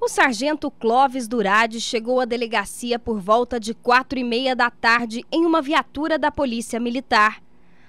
O sargento Clóvis Durade chegou à delegacia por volta de quatro e meia da tarde em uma viatura da Polícia Militar,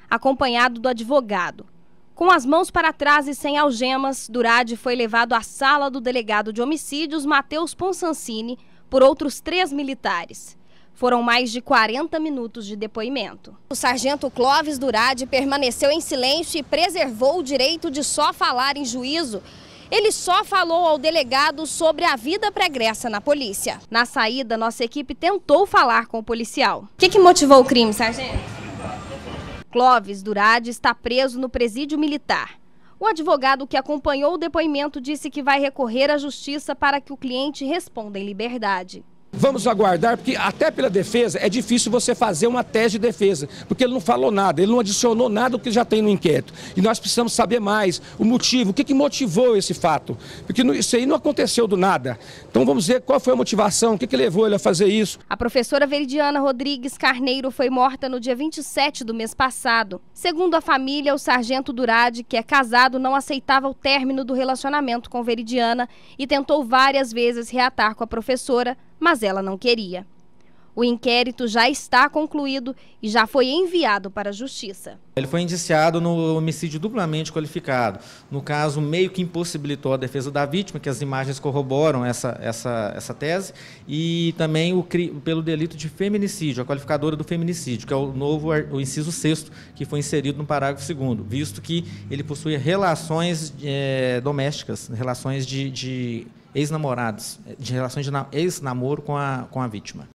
acompanhado do advogado. Com as mãos para trás e sem algemas, Durade foi levado à sala do delegado de homicídios, Matheus Ponsancini, por outros três militares. Foram mais de 40 minutos de depoimento. O sargento Clóvis Durade permaneceu em silêncio e preservou o direito de só falar em juízo ele só falou ao delegado sobre a vida pregressa na polícia. Na saída, nossa equipe tentou falar com o policial. O que, que motivou o crime, sargento? Clóvis Durade está preso no presídio militar. O advogado que acompanhou o depoimento disse que vai recorrer à justiça para que o cliente responda em liberdade. Vamos aguardar, porque até pela defesa é difícil você fazer uma tese de defesa, porque ele não falou nada, ele não adicionou nada do que já tem no inquérito. E nós precisamos saber mais o motivo, o que, que motivou esse fato, porque isso aí não aconteceu do nada. Então vamos ver qual foi a motivação, o que, que levou ele a fazer isso. A professora Veridiana Rodrigues Carneiro foi morta no dia 27 do mês passado. Segundo a família, o sargento Durade, que é casado, não aceitava o término do relacionamento com Veridiana e tentou várias vezes reatar com a professora, mas ela não queria. O inquérito já está concluído e já foi enviado para a Justiça. Ele foi indiciado no homicídio duplamente qualificado. No caso, meio que impossibilitou a defesa da vítima, que as imagens corroboram essa, essa, essa tese, e também o, pelo delito de feminicídio, a qualificadora do feminicídio, que é o novo o inciso sexto que foi inserido no parágrafo segundo, visto que ele possui relações é, domésticas, relações de, de ex-namorados, de relações de ex-namoro com a, com a vítima.